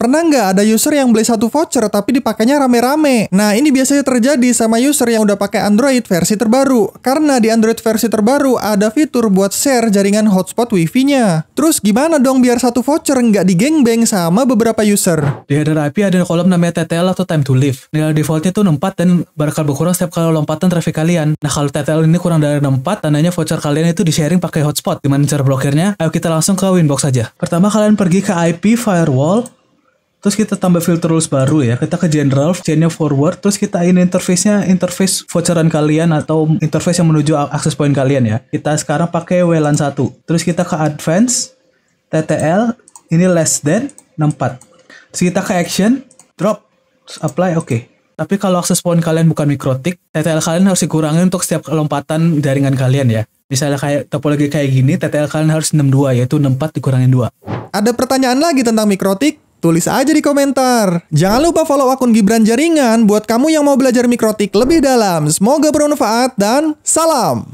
Pernah nggak ada user yang beli satu voucher tapi dipakainya rame-rame? Nah, ini biasanya terjadi sama user yang udah pakai Android versi terbaru. Karena di Android versi terbaru ada fitur buat share jaringan hotspot wifi-nya. Terus gimana dong biar satu voucher nggak digengbeng sama beberapa user? Di header IP ada kolom namanya TTL atau time to live. Nilai defaultnya tuh 4 dan bakal berkurang setiap kali lompatan traffic kalian. Nah, kalau TTL ini kurang dari 4, tandanya voucher kalian itu di-sharing pakai hotspot. Gimana cara blokirnya? Ayo kita langsung ke Winbox saja. Pertama, kalian pergi ke IP firewall terus kita tambah filter rules baru ya kita ke general chainnya forward terus kita ini interface-nya interface voucheran kalian atau interface yang menuju akses point kalian ya kita sekarang pakai WLAN 1 terus kita ke advance TTL ini less than 64 terus kita ke action drop terus apply oke okay. Tapi kalau akses point kalian bukan mikrotik, TTL kalian harus dikurangi untuk setiap lompatan jaringan kalian ya. Misalnya kayak topologi kayak gini, TTL kalian harus 62 yaitu 64 dikurangin 2. Ada pertanyaan lagi tentang mikrotik? Tulis aja di komentar. Jangan lupa follow akun Gibran Jaringan buat kamu yang mau belajar mikrotik lebih dalam. Semoga bermanfaat dan salam!